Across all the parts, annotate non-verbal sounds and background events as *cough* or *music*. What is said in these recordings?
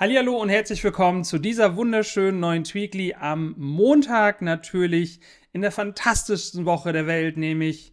Hallihallo und herzlich willkommen zu dieser wunderschönen neuen Tweakly am Montag natürlich in der fantastischsten Woche der Welt, nämlich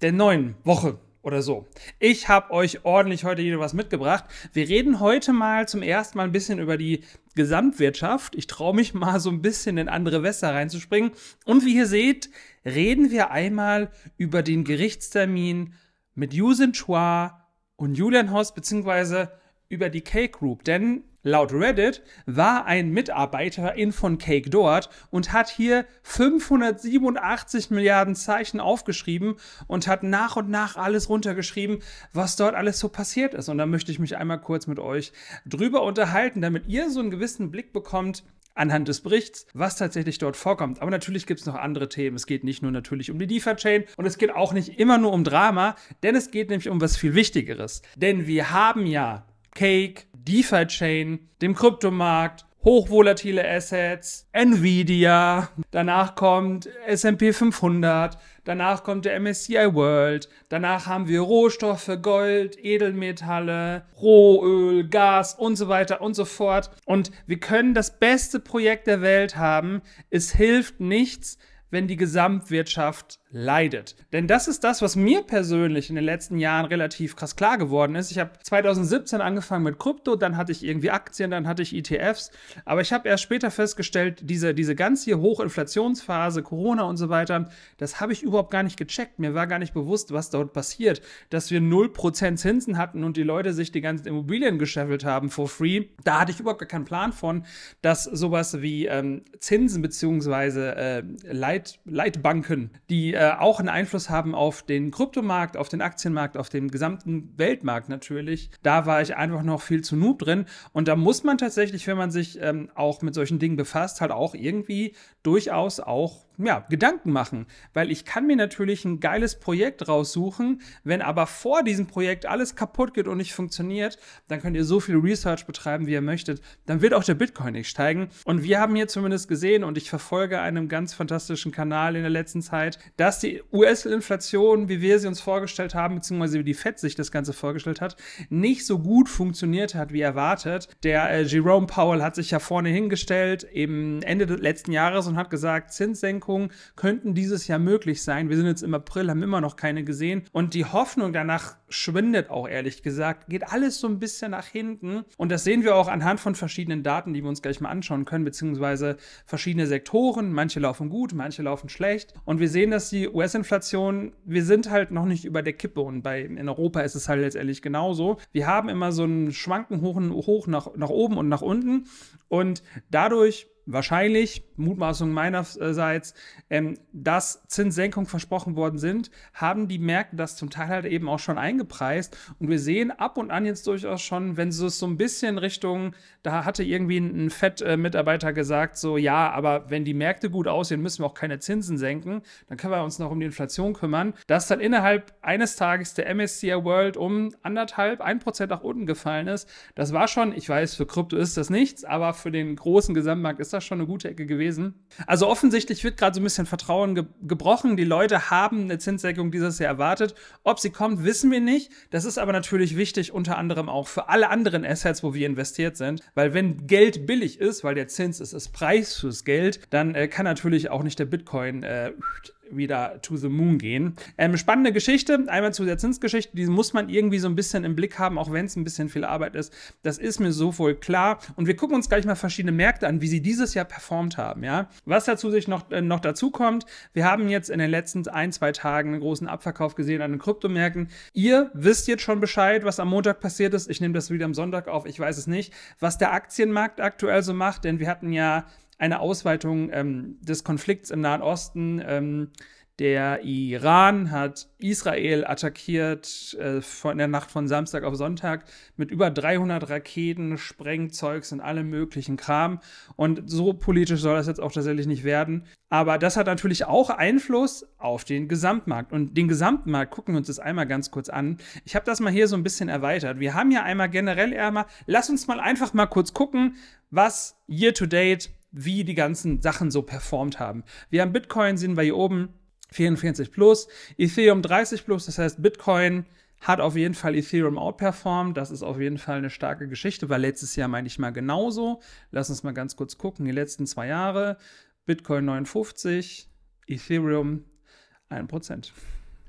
der neuen Woche oder so. Ich habe euch ordentlich heute wieder was mitgebracht. Wir reden heute mal zum ersten Mal ein bisschen über die Gesamtwirtschaft. Ich traue mich mal so ein bisschen in andere Wässer reinzuspringen. Und wie ihr seht, reden wir einmal über den Gerichtstermin mit Yusin Chua und Julian Hoss beziehungsweise über die K-Group. Denn Laut Reddit war ein Mitarbeiter in von Cake dort und hat hier 587 Milliarden Zeichen aufgeschrieben und hat nach und nach alles runtergeschrieben, was dort alles so passiert ist. Und da möchte ich mich einmal kurz mit euch drüber unterhalten, damit ihr so einen gewissen Blick bekommt, anhand des Berichts, was tatsächlich dort vorkommt. Aber natürlich gibt es noch andere Themen. Es geht nicht nur natürlich um die DeFi-Chain und es geht auch nicht immer nur um Drama, denn es geht nämlich um was viel Wichtigeres. Denn wir haben ja Cake, DeFi-Chain, dem Kryptomarkt, hochvolatile Assets, Nvidia, danach kommt S&P 500, danach kommt der MSCI World, danach haben wir Rohstoffe, Gold, Edelmetalle, Rohöl, Gas und so weiter und so fort. Und wir können das beste Projekt der Welt haben, es hilft nichts, wenn die Gesamtwirtschaft leidet. Denn das ist das, was mir persönlich in den letzten Jahren relativ krass klar geworden ist. Ich habe 2017 angefangen mit Krypto, dann hatte ich irgendwie Aktien, dann hatte ich ETFs, aber ich habe erst später festgestellt, diese, diese ganze Hochinflationsphase, Corona und so weiter, das habe ich überhaupt gar nicht gecheckt. Mir war gar nicht bewusst, was dort passiert, dass wir 0% Zinsen hatten und die Leute sich die ganzen Immobilien gescheffelt haben for free. Da hatte ich überhaupt gar keinen Plan von, dass sowas wie ähm, Zinsen beziehungsweise äh, Leit, Leitbanken, die äh, auch einen Einfluss haben auf den Kryptomarkt, auf den Aktienmarkt, auf den gesamten Weltmarkt natürlich. Da war ich einfach noch viel zu noob drin. Und da muss man tatsächlich, wenn man sich ähm, auch mit solchen Dingen befasst, halt auch irgendwie durchaus auch ja, Gedanken machen, weil ich kann mir natürlich ein geiles Projekt raussuchen, wenn aber vor diesem Projekt alles kaputt geht und nicht funktioniert, dann könnt ihr so viel Research betreiben, wie ihr möchtet, dann wird auch der Bitcoin nicht steigen. Und wir haben hier zumindest gesehen und ich verfolge einem ganz fantastischen Kanal in der letzten Zeit, dass die US-Inflation, wie wir sie uns vorgestellt haben, beziehungsweise wie die FED sich das Ganze vorgestellt hat, nicht so gut funktioniert hat, wie erwartet. Der äh, Jerome Powell hat sich ja vorne hingestellt, eben Ende des letzten Jahres und hat gesagt, Zinssenkung Senkungen könnten dieses Jahr möglich sein. Wir sind jetzt im April, haben immer noch keine gesehen. Und die Hoffnung danach schwindet auch ehrlich gesagt. Geht alles so ein bisschen nach hinten. Und das sehen wir auch anhand von verschiedenen Daten, die wir uns gleich mal anschauen können, beziehungsweise verschiedene Sektoren. Manche laufen gut, manche laufen schlecht. Und wir sehen, dass die US-Inflation, wir sind halt noch nicht über der Kippe. Und bei, in Europa ist es halt letztendlich genauso. Wir haben immer so einen Schwanken hoch, hoch nach, nach oben und nach unten. Und dadurch wahrscheinlich, Mutmaßung meinerseits, ähm, dass Zinssenkungen versprochen worden sind, haben die Märkte das zum Teil halt eben auch schon eingepreist. Und wir sehen ab und an jetzt durchaus schon, wenn es so ein bisschen Richtung, da hatte irgendwie ein FED-Mitarbeiter gesagt, so ja, aber wenn die Märkte gut aussehen, müssen wir auch keine Zinsen senken, dann können wir uns noch um die Inflation kümmern, dass dann innerhalb eines Tages der MSCI World um anderthalb, ein Prozent nach unten gefallen ist. Das war schon, ich weiß, für Krypto ist das nichts, aber für den großen Gesamtmarkt ist das das schon eine gute Ecke gewesen. Also offensichtlich wird gerade so ein bisschen Vertrauen ge gebrochen. Die Leute haben eine Zinssenkung dieses Jahr erwartet. Ob sie kommt, wissen wir nicht. Das ist aber natürlich wichtig, unter anderem auch für alle anderen Assets, wo wir investiert sind. Weil wenn Geld billig ist, weil der Zins ist das Preis fürs Geld, dann äh, kann natürlich auch nicht der Bitcoin äh, wieder to the moon gehen. Ähm, spannende Geschichte, einmal zu der Zinsgeschichte, die muss man irgendwie so ein bisschen im Blick haben, auch wenn es ein bisschen viel Arbeit ist. Das ist mir so voll klar. Und wir gucken uns gleich mal verschiedene Märkte an, wie sie dieses Jahr performt haben. Ja? Was dazu sich noch, äh, noch dazu kommt, wir haben jetzt in den letzten ein, zwei Tagen einen großen Abverkauf gesehen an den Kryptomärkten. Ihr wisst jetzt schon Bescheid, was am Montag passiert ist. Ich nehme das wieder am Sonntag auf, ich weiß es nicht. Was der Aktienmarkt aktuell so macht, denn wir hatten ja eine Ausweitung ähm, des Konflikts im Nahen Osten. Ähm, der Iran hat Israel attackiert äh, von der Nacht von Samstag auf Sonntag mit über 300 Raketen, Sprengzeugs und allem möglichen Kram. Und so politisch soll das jetzt auch tatsächlich nicht werden. Aber das hat natürlich auch Einfluss auf den Gesamtmarkt. Und den Gesamtmarkt gucken wir uns das einmal ganz kurz an. Ich habe das mal hier so ein bisschen erweitert. Wir haben ja einmal generell eher mal, lass uns mal einfach mal kurz gucken, was year to date wie die ganzen Sachen so performt haben. Wir haben Bitcoin, sehen wir hier oben, 44 plus, Ethereum 30 plus, das heißt Bitcoin hat auf jeden Fall Ethereum outperformed. Das ist auf jeden Fall eine starke Geschichte, weil letztes Jahr meine ich mal genauso. Lass uns mal ganz kurz gucken. Die letzten zwei Jahre, Bitcoin 59, Ethereum 1%.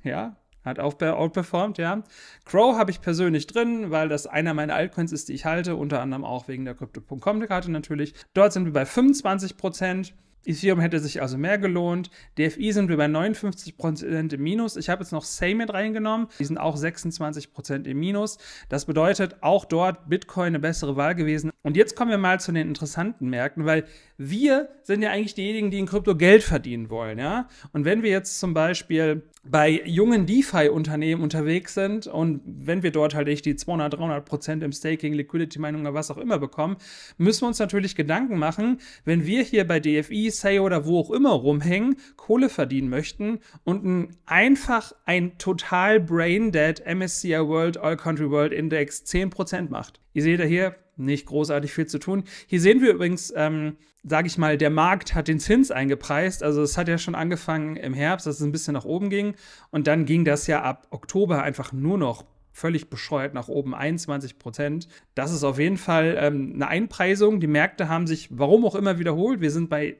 Ja, hat auch outperformed, ja. Crow habe ich persönlich drin, weil das einer meiner Altcoins ist, die ich halte, unter anderem auch wegen der Crypto.com-Karte natürlich. Dort sind wir bei 25%. Ethereum hätte sich also mehr gelohnt. DFI sind wir bei 59% im Minus. Ich habe jetzt noch Same mit reingenommen. Die sind auch 26% im Minus. Das bedeutet auch dort Bitcoin eine bessere Wahl gewesen. Und jetzt kommen wir mal zu den interessanten Märkten, weil wir sind ja eigentlich diejenigen, die in Krypto Geld verdienen wollen. Ja? Und wenn wir jetzt zum Beispiel bei jungen DeFi-Unternehmen unterwegs sind und wenn wir dort halt echt die 200, 300 Prozent im Staking, Liquidity-Meinung oder was auch immer bekommen, müssen wir uns natürlich Gedanken machen, wenn wir hier bei DFI, Say oder wo auch immer rumhängen, Kohle verdienen möchten und ein, einfach ein total braindead MSCI World, All Country World Index 10 Prozent macht. Ihr seht ja hier, nicht großartig viel zu tun. Hier sehen wir übrigens, ähm, sage ich mal, der Markt hat den Zins eingepreist. Also es hat ja schon angefangen im Herbst, dass es ein bisschen nach oben ging. Und dann ging das ja ab Oktober einfach nur noch völlig bescheuert nach oben, 21 Prozent. Das ist auf jeden Fall ähm, eine Einpreisung. Die Märkte haben sich, warum auch immer, wiederholt. Wir sind bei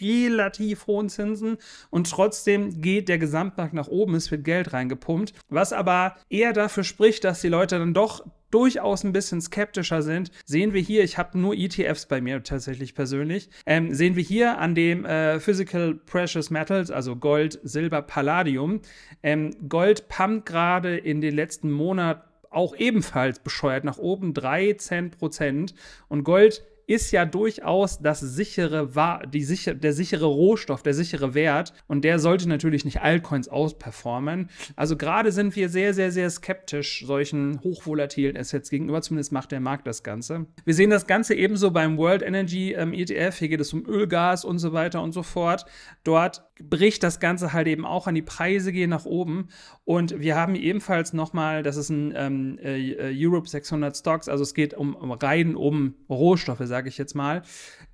relativ hohen Zinsen und trotzdem geht der Gesamtmarkt nach oben. Es wird Geld reingepumpt, was aber eher dafür spricht, dass die Leute dann doch durchaus ein bisschen skeptischer sind, sehen wir hier, ich habe nur ETFs bei mir tatsächlich persönlich, ähm, sehen wir hier an dem äh, Physical Precious Metals, also Gold, Silber, Palladium. Ähm, Gold pumpt gerade in den letzten Monaten auch ebenfalls bescheuert nach oben 13 Prozent und Gold ist ja durchaus das sichere, die sicher, der sichere Rohstoff, der sichere Wert. Und der sollte natürlich nicht Altcoins ausperformen. Also gerade sind wir sehr, sehr, sehr skeptisch solchen hochvolatilen Assets gegenüber. Zumindest macht der Markt das Ganze. Wir sehen das Ganze ebenso beim World Energy ähm, ETF. Hier geht es um Öl, Gas und so weiter und so fort. Dort bricht das Ganze halt eben auch an die Preise gehen nach oben. Und wir haben ebenfalls nochmal, das ist ein ähm, äh, Europe 600 Stocks, also es geht um, um rein um Rohstoffe, sage ich jetzt mal,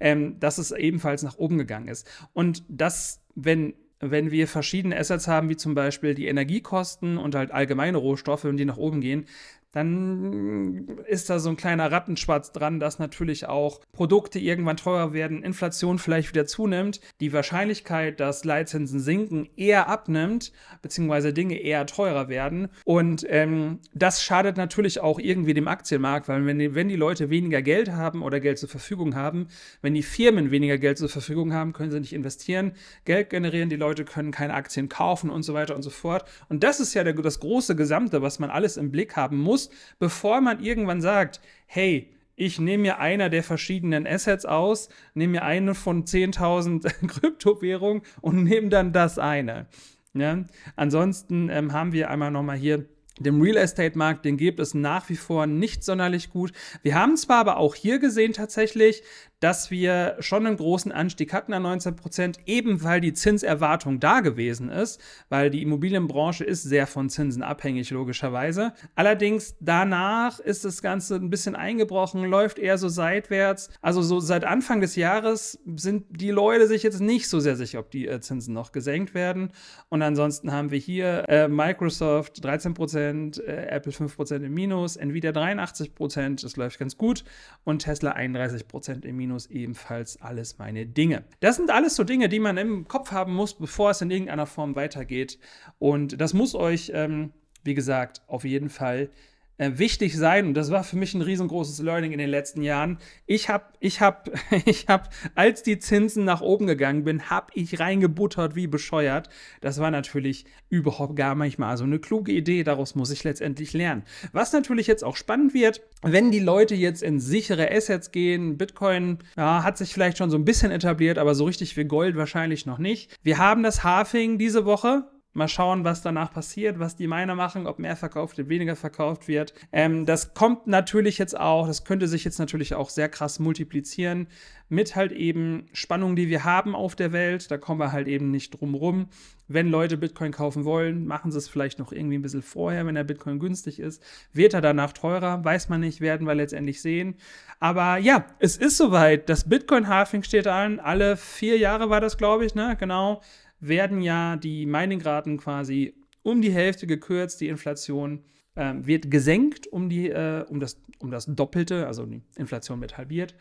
ähm, dass es ebenfalls nach oben gegangen ist. Und das, wenn wenn wir verschiedene Assets haben, wie zum Beispiel die Energiekosten und halt allgemeine Rohstoffe und die nach oben gehen, dann ist da so ein kleiner Rattenschwarz dran, dass natürlich auch Produkte irgendwann teurer werden, Inflation vielleicht wieder zunimmt, die Wahrscheinlichkeit, dass Leitzinsen sinken, eher abnimmt, beziehungsweise Dinge eher teurer werden. Und ähm, das schadet natürlich auch irgendwie dem Aktienmarkt, weil wenn die, wenn die Leute weniger Geld haben oder Geld zur Verfügung haben, wenn die Firmen weniger Geld zur Verfügung haben, können sie nicht investieren, Geld generieren, die Leute können keine Aktien kaufen und so weiter und so fort. Und das ist ja der, das große Gesamte, was man alles im Blick haben muss muss, bevor man irgendwann sagt, hey, ich nehme mir einer der verschiedenen Assets aus, nehme mir eine von 10.000 *laughs* Kryptowährungen und nehme dann das eine. Ja? Ansonsten ähm, haben wir einmal nochmal hier den Real Estate Markt, den gibt es nach wie vor nicht sonderlich gut. Wir haben zwar aber auch hier gesehen tatsächlich, dass wir schon einen großen Anstieg hatten an 19 Prozent, eben weil die Zinserwartung da gewesen ist, weil die Immobilienbranche ist sehr von Zinsen abhängig, logischerweise. Allerdings danach ist das Ganze ein bisschen eingebrochen, läuft eher so seitwärts. Also so seit Anfang des Jahres sind die Leute sich jetzt nicht so sehr sicher, ob die äh, Zinsen noch gesenkt werden. Und ansonsten haben wir hier äh, Microsoft 13 Prozent, äh, Apple 5 Prozent im Minus, Nvidia 83 Prozent, das läuft ganz gut, und Tesla 31 Prozent im Minus. Minus ebenfalls alles meine Dinge. Das sind alles so Dinge, die man im Kopf haben muss, bevor es in irgendeiner Form weitergeht. Und das muss euch, ähm, wie gesagt, auf jeden Fall äh, wichtig sein. Und das war für mich ein riesengroßes Learning in den letzten Jahren. Ich habe, ich habe, *laughs* ich habe, als die Zinsen nach oben gegangen bin, habe ich reingebuttert wie bescheuert. Das war natürlich überhaupt gar manchmal so eine kluge Idee. Daraus muss ich letztendlich lernen. Was natürlich jetzt auch spannend wird, wenn die Leute jetzt in sichere Assets gehen. Bitcoin ja, hat sich vielleicht schon so ein bisschen etabliert, aber so richtig wie Gold wahrscheinlich noch nicht. Wir haben das Halving diese Woche. Mal schauen, was danach passiert, was die Miner machen, ob mehr verkauft wird, weniger verkauft wird. Ähm, das kommt natürlich jetzt auch, das könnte sich jetzt natürlich auch sehr krass multiplizieren mit halt eben Spannungen, die wir haben auf der Welt. Da kommen wir halt eben nicht drum rum. Wenn Leute Bitcoin kaufen wollen, machen sie es vielleicht noch irgendwie ein bisschen vorher, wenn der Bitcoin günstig ist. Wird er danach teurer? Weiß man nicht, werden wir letztendlich sehen. Aber ja, es ist soweit. Das Bitcoin-Halving steht an. Alle vier Jahre war das, glaube ich, ne? Genau werden ja die Miningraten quasi um die Hälfte gekürzt, die Inflation äh, wird gesenkt um, die, äh, um, das, um das Doppelte, also die Inflation wird halbiert.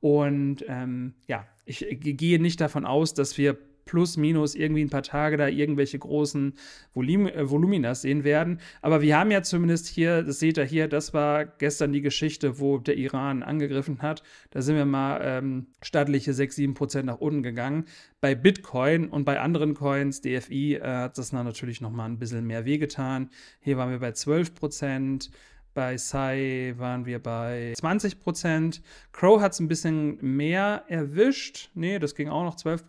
Und ähm, ja, ich gehe nicht davon aus, dass wir plus minus irgendwie ein paar Tage da irgendwelche großen Volum äh, Voluminas sehen werden. Aber wir haben ja zumindest hier, das seht ihr hier, das war gestern die Geschichte, wo der Iran angegriffen hat. Da sind wir mal ähm, stattliche 6, 7 Prozent nach unten gegangen. Bei Bitcoin und bei anderen Coins, DFI, äh, hat das natürlich nochmal ein bisschen mehr wehgetan. Hier waren wir bei 12 Prozent. Bei Sai waren wir bei 20 Crow hat es ein bisschen mehr erwischt. Nee, das ging auch noch 12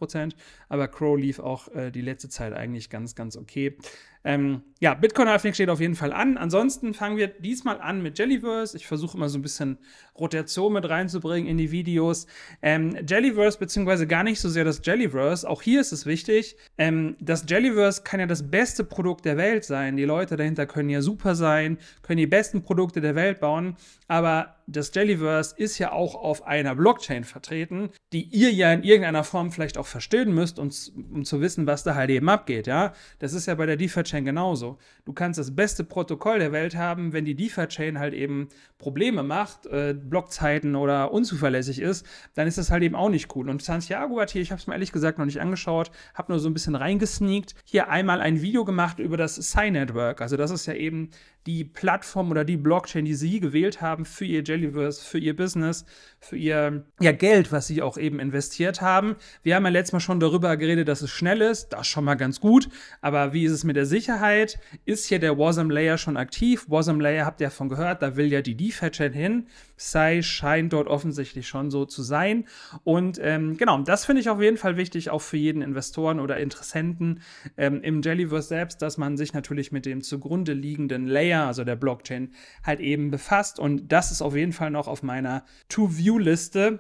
Aber Crow lief auch äh, die letzte Zeit eigentlich ganz, ganz okay. Ähm, ja, Bitcoin Halfling steht auf jeden Fall an. Ansonsten fangen wir diesmal an mit Jellyverse. Ich versuche immer so ein bisschen Rotation mit reinzubringen in die Videos. Ähm, Jellyverse, beziehungsweise gar nicht so sehr das Jellyverse, auch hier ist es wichtig. Ähm, das Jellyverse kann ja das beste Produkt der Welt sein. Die Leute dahinter können ja super sein, können die besten Produkte der Welt bauen. Aber das Jellyverse ist ja auch auf einer Blockchain vertreten, die ihr ja in irgendeiner Form vielleicht auch verstehen müsst, um, um zu wissen, was da halt eben abgeht. Ja, das ist ja bei der DeFi Chain genauso. Du kannst das beste Protokoll der Welt haben, wenn die Lieferchain halt eben Probleme macht, äh, Blockzeiten oder unzuverlässig ist, dann ist das halt eben auch nicht cool. Und Santiago hat hier, ich habe es mir ehrlich gesagt noch nicht angeschaut, habe nur so ein bisschen reingesneakt, hier einmal ein Video gemacht über das sci Network. Also das ist ja eben die Plattform oder die Blockchain, die sie gewählt haben für ihr Jellyverse, für ihr Business, für ihr ja, Geld, was sie auch eben investiert haben. Wir haben ja letztes Mal schon darüber geredet, dass es schnell ist. Das ist schon mal ganz gut. Aber wie ist es mit der Sicherheit? Ist hier der Wasm Layer schon aktiv? Wasm Layer habt ihr davon gehört, da will ja die DeFi-Chain hin. Psy scheint dort offensichtlich schon so zu sein. Und ähm, genau, das finde ich auf jeden Fall wichtig, auch für jeden Investoren oder Interessenten ähm, im Jellyverse selbst, dass man sich natürlich mit dem zugrunde liegenden Layer Layer, also der Blockchain, halt eben befasst. Und das ist auf jeden Fall noch auf meiner To-View-Liste.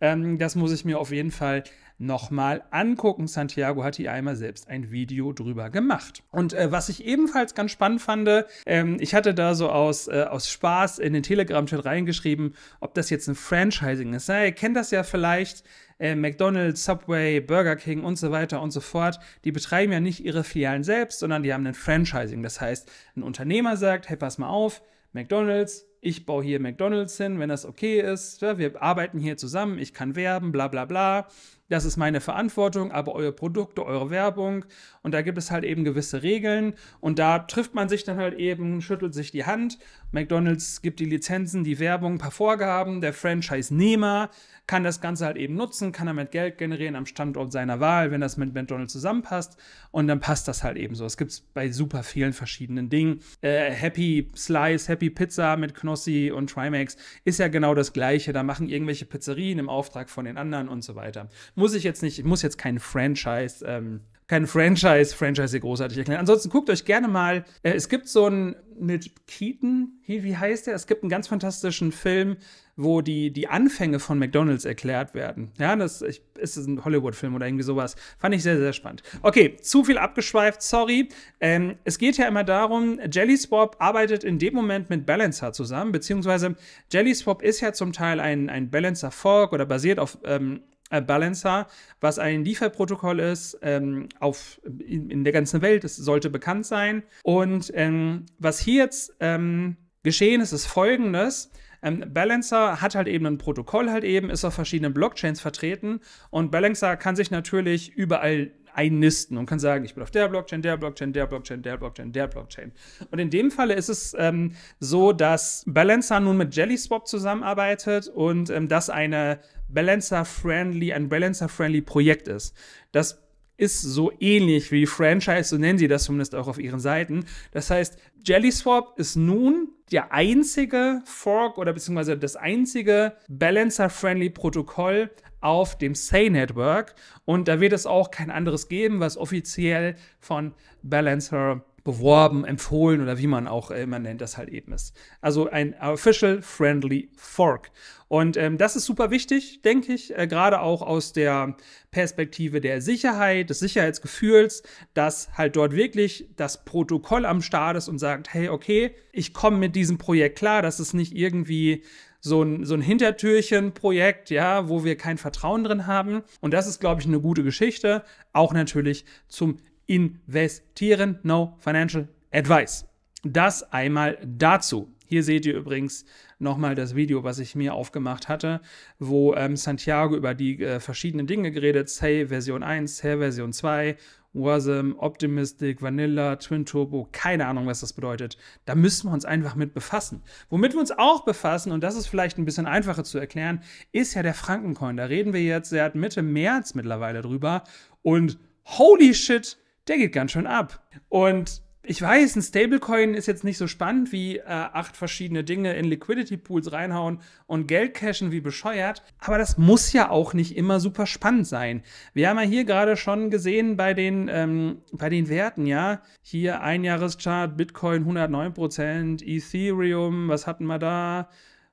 Ähm, das muss ich mir auf jeden Fall nochmal angucken. Santiago hat hier einmal selbst ein Video drüber gemacht. Und äh, was ich ebenfalls ganz spannend fand, ähm, ich hatte da so aus, äh, aus Spaß in den Telegram-Chat reingeschrieben, ob das jetzt ein Franchising ist. Na, ihr kennt das ja vielleicht. Äh, McDonald's, Subway, Burger King und so weiter und so fort, die betreiben ja nicht ihre Filialen selbst, sondern die haben ein Franchising. Das heißt, ein Unternehmer sagt, hey, pass mal auf, McDonald's, ich baue hier McDonald's hin, wenn das okay ist. Ja, wir arbeiten hier zusammen, ich kann werben, bla bla bla das ist meine Verantwortung, aber eure Produkte, eure Werbung, und da gibt es halt eben gewisse Regeln. Und da trifft man sich dann halt eben, schüttelt sich die Hand. McDonald's gibt die Lizenzen, die Werbung, ein paar Vorgaben. Der Franchise-Nehmer kann das Ganze halt eben nutzen, kann damit Geld generieren am Standort seiner Wahl, wenn das mit McDonald's zusammenpasst. Und dann passt das halt eben so. Es gibt es bei super vielen verschiedenen Dingen. Äh, Happy Slice, Happy Pizza mit Knossi und Trimax ist ja genau das Gleiche. Da machen irgendwelche Pizzerien im Auftrag von den anderen und so weiter. Muss ich jetzt nicht, muss jetzt kein Franchise ähm, kein Franchise, Franchise großartig erklären. Ansonsten guckt euch gerne mal, äh, es gibt so einen mit Keaton, wie, wie heißt der? Es gibt einen ganz fantastischen Film, wo die, die Anfänge von McDonalds erklärt werden. Ja, das ich, ist ein Hollywood-Film oder irgendwie sowas. Fand ich sehr, sehr spannend. Okay, zu viel abgeschweift, sorry. Ähm, es geht ja immer darum, Jelly Swap arbeitet in dem Moment mit Balancer zusammen, beziehungsweise Jelly Swap ist ja zum Teil ein, ein Balancer-Fork oder basiert auf ähm, äh, Balancer, was ein DeFi-Protokoll ist, ähm, auf, in, in, der ganzen Welt. Es sollte bekannt sein. Und ähm, was hier jetzt ähm, geschehen ist, ist folgendes. Ähm, Balancer hat halt eben ein Protokoll, halt eben, ist auf verschiedenen Blockchains vertreten und Balancer kann sich natürlich überall einnisten und kann sagen, ich bin auf der Blockchain, der Blockchain, der Blockchain, der Blockchain, der Blockchain. Und in dem Falle ist es ähm, so, dass Balancer nun mit JellySwap zusammenarbeitet und ähm, das eine Balancer-friendly, ein Balancer-friendly Projekt ist. Das ist so ähnlich wie Franchise, so nennen sie das zumindest auch auf ihren Seiten. Das heißt, JellySwap ist nun der einzige Fork oder beziehungsweise das einzige Balancer-friendly Protokoll auf dem Say Network. Und da wird es auch kein anderes geben, was offiziell von Balancer beworben, empfohlen oder wie man auch immer nennt, das halt eben ist. Also ein Official Friendly Fork. Und ähm, das ist super wichtig, denke ich, äh, gerade auch aus der Perspektive der Sicherheit, des Sicherheitsgefühls, dass halt dort wirklich das Protokoll am Start ist und sagt, hey, okay, ich komme mit diesem Projekt klar, dass es nicht irgendwie so ein, so ein Hintertürchen-Projekt, ja, wo wir kein Vertrauen drin haben. Und das ist, glaube ich, eine gute Geschichte. Auch natürlich zum Investieren. No Financial Advice. Das einmal dazu. Hier seht ihr übrigens nochmal das Video, was ich mir aufgemacht hatte, wo ähm, Santiago über die äh, verschiedenen Dinge geredet, Say Version 1, Say Version 2 Wasm, Optimistic, Vanilla, Twin Turbo, keine Ahnung, was das bedeutet. Da müssen wir uns einfach mit befassen. Womit wir uns auch befassen, und das ist vielleicht ein bisschen einfacher zu erklären, ist ja der Frankencoin. Da reden wir jetzt seit Mitte März mittlerweile drüber. Und holy shit, der geht ganz schön ab. Und ich weiß, ein Stablecoin ist jetzt nicht so spannend wie äh, acht verschiedene Dinge in Liquidity Pools reinhauen und Geld cashen wie bescheuert, aber das muss ja auch nicht immer super spannend sein. Wir haben ja hier gerade schon gesehen bei den, ähm, bei den Werten, ja, hier Einjahreschart, Bitcoin 109%, Ethereum, was hatten wir da?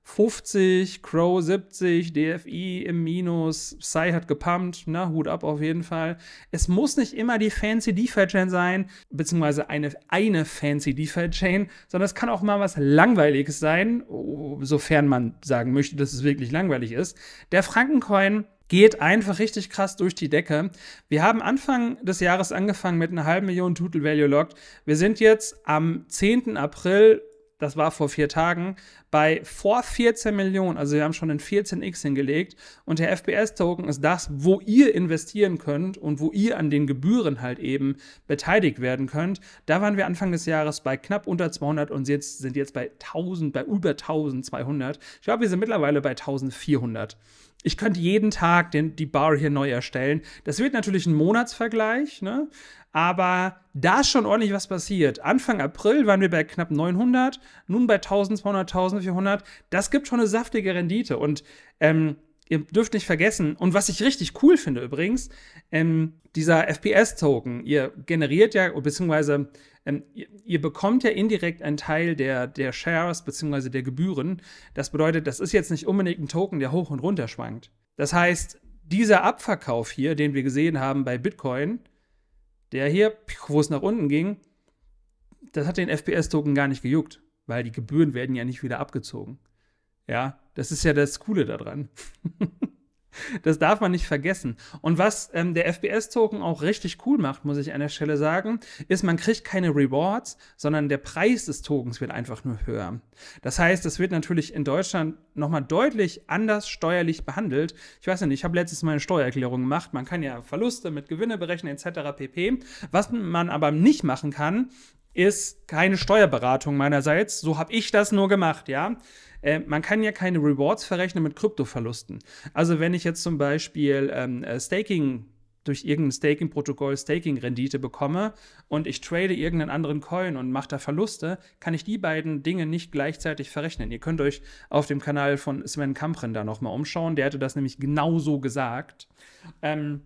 50, Crow 70, DFI im Minus, Psy hat gepumpt, na, Hut ab auf jeden Fall. Es muss nicht immer die fancy DeFi-Chain sein, beziehungsweise eine, eine fancy DeFi-Chain, sondern es kann auch mal was Langweiliges sein, oh, sofern man sagen möchte, dass es wirklich langweilig ist. Der Frankencoin geht einfach richtig krass durch die Decke. Wir haben Anfang des Jahres angefangen mit einer halben Million Total Value Locked. Wir sind jetzt am 10. April das war vor vier Tagen, bei vor 14 Millionen, also wir haben schon den 14x hingelegt und der FBS-Token ist das, wo ihr investieren könnt und wo ihr an den Gebühren halt eben beteiligt werden könnt. Da waren wir Anfang des Jahres bei knapp unter 200 und jetzt sind jetzt bei 1000, bei über 1200. Ich glaube, wir sind mittlerweile bei 1400 ich könnte jeden Tag den, die Bar hier neu erstellen. Das wird natürlich ein Monatsvergleich, ne? aber da ist schon ordentlich was passiert. Anfang April waren wir bei knapp 900, nun bei 1200, 1400. Das gibt schon eine saftige Rendite und ähm, ihr dürft nicht vergessen, und was ich richtig cool finde übrigens, ähm, dieser FPS-Token, ihr generiert ja, beziehungsweise ähm, ihr, ihr, bekommt ja indirekt einen Teil der, der Shares bzw. der Gebühren. Das bedeutet, das ist jetzt nicht unbedingt ein Token, der hoch und runter schwankt. Das heißt, dieser Abverkauf hier, den wir gesehen haben bei Bitcoin, der hier, wo es nach unten ging, das hat den FPS-Token gar nicht gejuckt, weil die Gebühren werden ja nicht wieder abgezogen. Ja, das ist ja das Coole daran. *laughs* Das darf man nicht vergessen. Und was ähm, der FBS-Token auch richtig cool macht, muss ich an der Stelle sagen, ist, man kriegt keine Rewards, sondern der Preis des Tokens wird einfach nur höher. Das heißt, es wird natürlich in Deutschland nochmal deutlich anders steuerlich behandelt. Ich weiß nicht, ich habe letztes Mal eine Steuererklärung gemacht. Man kann ja Verluste mit Gewinne berechnen etc. pp. Was man aber nicht machen kann, ist keine Steuerberatung meinerseits. So habe ich das nur gemacht, ja. Äh, man kann ja keine Rewards verrechnen mit Kryptoverlusten. Also wenn ich jetzt zum Beispiel ähm, äh, Staking durch irgendein Staking-Protokoll Staking-Rendite bekomme und ich trade irgendeinen anderen Coin und mache da Verluste, kann ich die beiden Dinge nicht gleichzeitig verrechnen. Ihr könnt euch auf dem Kanal von Sven Kamprin da nochmal umschauen. Der hatte das nämlich genau so gesagt. Ähm,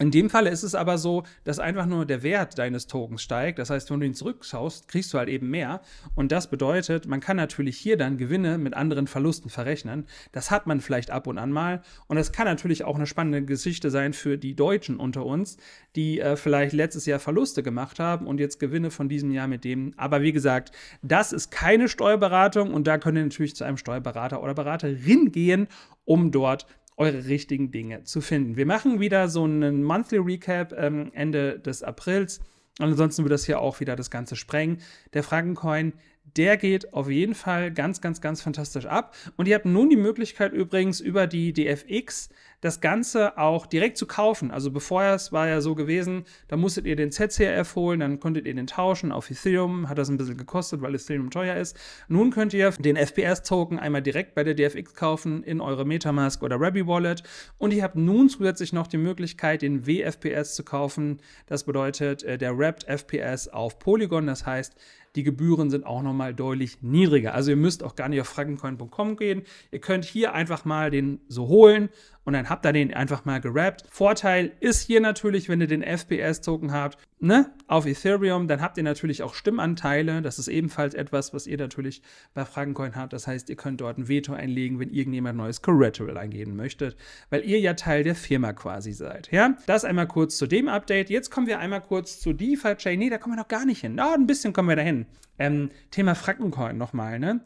in dem Fall ist es aber so, dass einfach nur der Wert deines Tokens steigt. Das heißt, wenn du ihn zurückschaust, kriegst du halt eben mehr. Und das bedeutet, man kann natürlich hier dann Gewinne mit anderen Verlusten verrechnen. Das hat man vielleicht ab und an mal. Und das kann natürlich auch eine spannende Geschichte sein für die Deutschen unter uns, die äh, vielleicht letztes Jahr Verluste gemacht haben und jetzt Gewinne von diesem Jahr mit dem. Aber wie gesagt, das ist keine Steuerberatung und da könnt ihr natürlich zu einem Steuerberater oder Beraterin gehen, um dort eure richtigen Dinge zu finden. Wir machen wieder so einen Monthly Recap ähm, Ende des Aprils. Ansonsten würde das hier auch wieder das Ganze sprengen. Der Fragencoin, der geht auf jeden Fall ganz, ganz, ganz fantastisch ab. Und ihr habt nun die Möglichkeit übrigens über die DFX das Ganze auch direkt zu kaufen. Also bevor es war ja so gewesen, da musstet ihr den ZCRF holen, dann konntet ihr den tauschen auf Ethereum, hat das ein bisschen gekostet, weil Ethereum teuer ist. Nun könnt ihr den FPS-Token einmal direkt bei der DFX kaufen in eure Metamask oder Rabbi Wallet und ihr habt nun zusätzlich noch die Möglichkeit, den WFPS zu kaufen. Das bedeutet äh, der Wrapped FPS auf Polygon, das heißt, die Gebühren sind auch nochmal deutlich niedriger. Also ihr müsst auch gar nicht auf frankencoin.com gehen. Ihr könnt hier einfach mal den so holen und dann habt ihr den einfach mal gerappt. Vorteil ist hier natürlich, wenn ihr den FPS-Token habt, ne, auf Ethereum, dann habt ihr natürlich auch Stimmanteile. Das ist ebenfalls etwas, was ihr natürlich bei Fragencoin habt. Das heißt, ihr könnt dort ein Veto einlegen, wenn irgendjemand neues Collateral eingeben möchte, weil ihr ja Teil der Firma quasi seid. Ja, das einmal kurz zu dem Update. Jetzt kommen wir einmal kurz zu DeFi-Chain. Nee, da kommen wir noch gar nicht hin. Na, oh, ein bisschen kommen wir dahin. Ähm, Thema Frankencoin nochmal, ne?